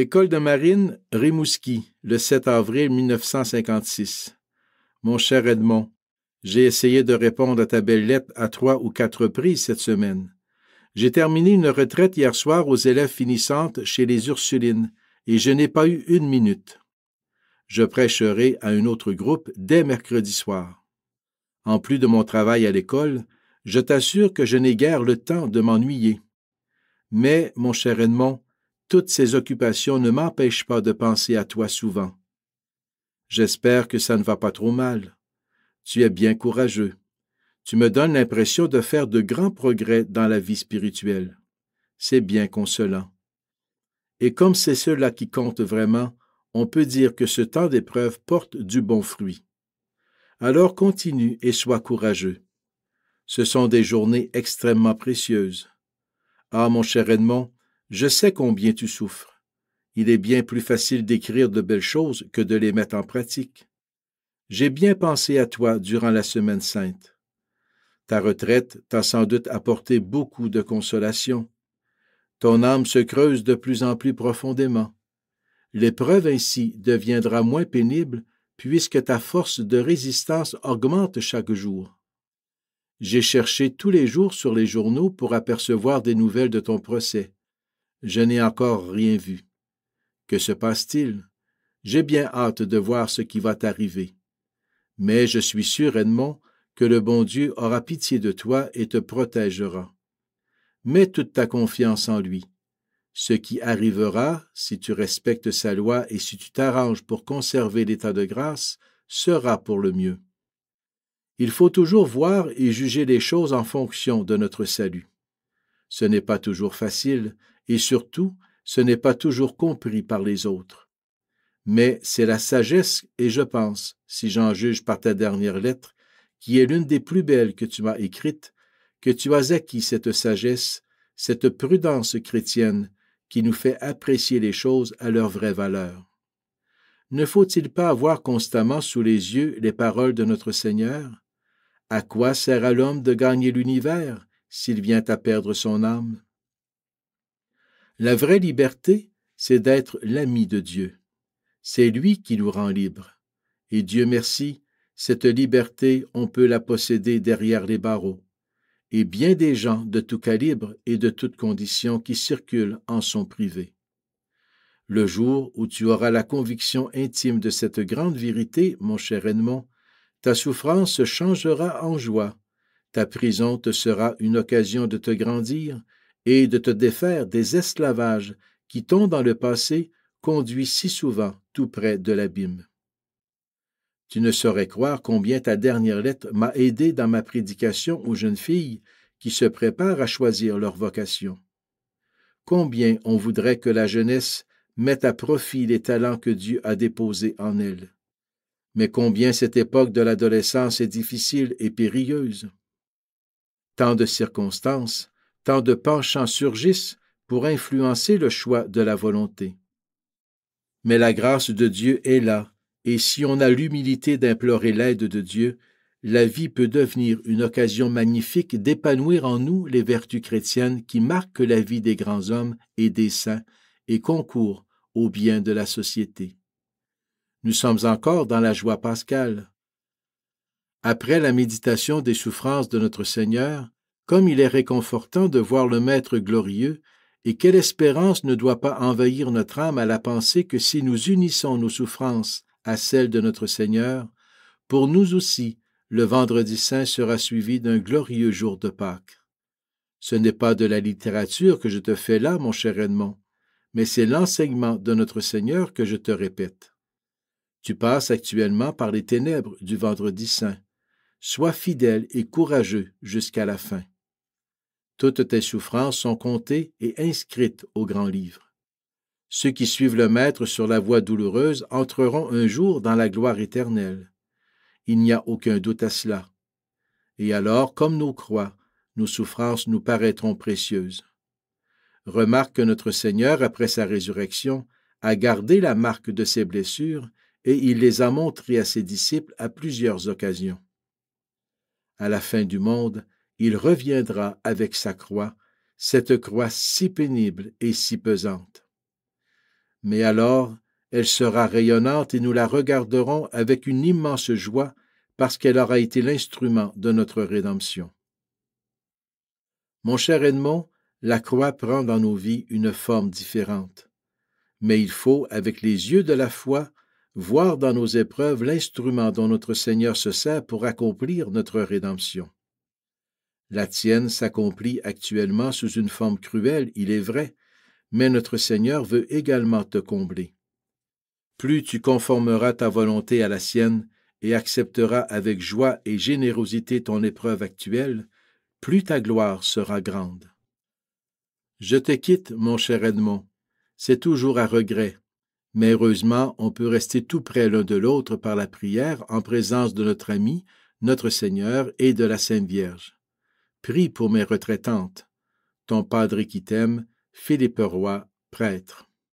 École de marine, Rimouski, le 7 avril 1956. Mon cher Edmond, j'ai essayé de répondre à ta belle lettre à trois ou quatre reprises cette semaine. J'ai terminé une retraite hier soir aux élèves finissantes chez les Ursulines, et je n'ai pas eu une minute. Je prêcherai à un autre groupe dès mercredi soir. En plus de mon travail à l'école, je t'assure que je n'ai guère le temps de m'ennuyer. Mais, mon cher Edmond, toutes ces occupations ne m'empêchent pas de penser à toi souvent. J'espère que ça ne va pas trop mal. Tu es bien courageux. Tu me donnes l'impression de faire de grands progrès dans la vie spirituelle. C'est bien consolant. Et comme c'est cela qui compte vraiment, on peut dire que ce temps d'épreuve porte du bon fruit. Alors continue et sois courageux. Ce sont des journées extrêmement précieuses. Ah, mon cher Edmond, je sais combien tu souffres. Il est bien plus facile d'écrire de belles choses que de les mettre en pratique. J'ai bien pensé à toi durant la semaine sainte. Ta retraite t'a sans doute apporté beaucoup de consolation. Ton âme se creuse de plus en plus profondément. L'épreuve ainsi deviendra moins pénible puisque ta force de résistance augmente chaque jour. J'ai cherché tous les jours sur les journaux pour apercevoir des nouvelles de ton procès. Je n'ai encore rien vu. Que se passe-t-il? J'ai bien hâte de voir ce qui va t'arriver. Mais je suis sûr, Edmond, que le bon Dieu aura pitié de toi et te protégera. Mets toute ta confiance en lui. Ce qui arrivera, si tu respectes sa loi et si tu t'arranges pour conserver l'état de grâce, sera pour le mieux. Il faut toujours voir et juger les choses en fonction de notre salut. Ce n'est pas toujours facile, et surtout, ce n'est pas toujours compris par les autres. Mais c'est la sagesse, et je pense, si j'en juge par ta dernière lettre, qui est l'une des plus belles que tu m'as écrites, que tu as acquis cette sagesse, cette prudence chrétienne qui nous fait apprécier les choses à leur vraie valeur. Ne faut-il pas avoir constamment sous les yeux les paroles de notre Seigneur? À quoi sert à l'homme de gagner l'univers s'il vient à perdre son âme? La vraie liberté, c'est d'être l'ami de Dieu. C'est lui qui nous rend libres. Et Dieu merci, cette liberté, on peut la posséder derrière les barreaux. Et bien des gens de tout calibre et de toutes conditions qui circulent en sont privés. Le jour où tu auras la conviction intime de cette grande vérité, mon cher Edmond, ta souffrance changera en joie, ta prison te sera une occasion de te grandir et de te défaire des esclavages qui t'ont dans le passé conduit si souvent tout près de l'abîme. Tu ne saurais croire combien ta dernière lettre m'a aidé dans ma prédication aux jeunes filles qui se préparent à choisir leur vocation. Combien on voudrait que la jeunesse mette à profit les talents que Dieu a déposés en elle. Mais combien cette époque de l'adolescence est difficile et périlleuse. Tant de circonstances, Tant de penchants surgissent pour influencer le choix de la volonté. Mais la grâce de Dieu est là, et si on a l'humilité d'implorer l'aide de Dieu, la vie peut devenir une occasion magnifique d'épanouir en nous les vertus chrétiennes qui marquent la vie des grands hommes et des saints et concourent au bien de la société. Nous sommes encore dans la joie pascale. Après la méditation des souffrances de notre Seigneur, comme il est réconfortant de voir le Maître glorieux, et quelle espérance ne doit pas envahir notre âme à la pensée que si nous unissons nos souffrances à celles de notre Seigneur, pour nous aussi, le vendredi saint sera suivi d'un glorieux jour de Pâques. Ce n'est pas de la littérature que je te fais là, mon cher Edmond, mais c'est l'enseignement de notre Seigneur que je te répète. Tu passes actuellement par les ténèbres du vendredi saint. Sois fidèle et courageux jusqu'à la fin. Toutes tes souffrances sont comptées et inscrites au grand livre. Ceux qui suivent le Maître sur la voie douloureuse entreront un jour dans la gloire éternelle. Il n'y a aucun doute à cela. Et alors, comme nous croix, nos souffrances nous paraîtront précieuses. Remarque que notre Seigneur, après sa résurrection, a gardé la marque de ses blessures et il les a montrées à ses disciples à plusieurs occasions. À la fin du monde, il reviendra avec sa croix, cette croix si pénible et si pesante. Mais alors, elle sera rayonnante et nous la regarderons avec une immense joie parce qu'elle aura été l'instrument de notre rédemption. Mon cher Edmond, la croix prend dans nos vies une forme différente. Mais il faut, avec les yeux de la foi, voir dans nos épreuves l'instrument dont notre Seigneur se sert pour accomplir notre rédemption. La tienne s'accomplit actuellement sous une forme cruelle, il est vrai, mais notre Seigneur veut également te combler. Plus tu conformeras ta volonté à la sienne et accepteras avec joie et générosité ton épreuve actuelle, plus ta gloire sera grande. Je te quitte, mon cher Edmond. C'est toujours à regret. Mais heureusement, on peut rester tout près l'un de l'autre par la prière en présence de notre ami, notre Seigneur et de la Sainte Vierge prie pour mes retraitantes. Ton Padre qui t'aime, Philippe Roy, prêtre.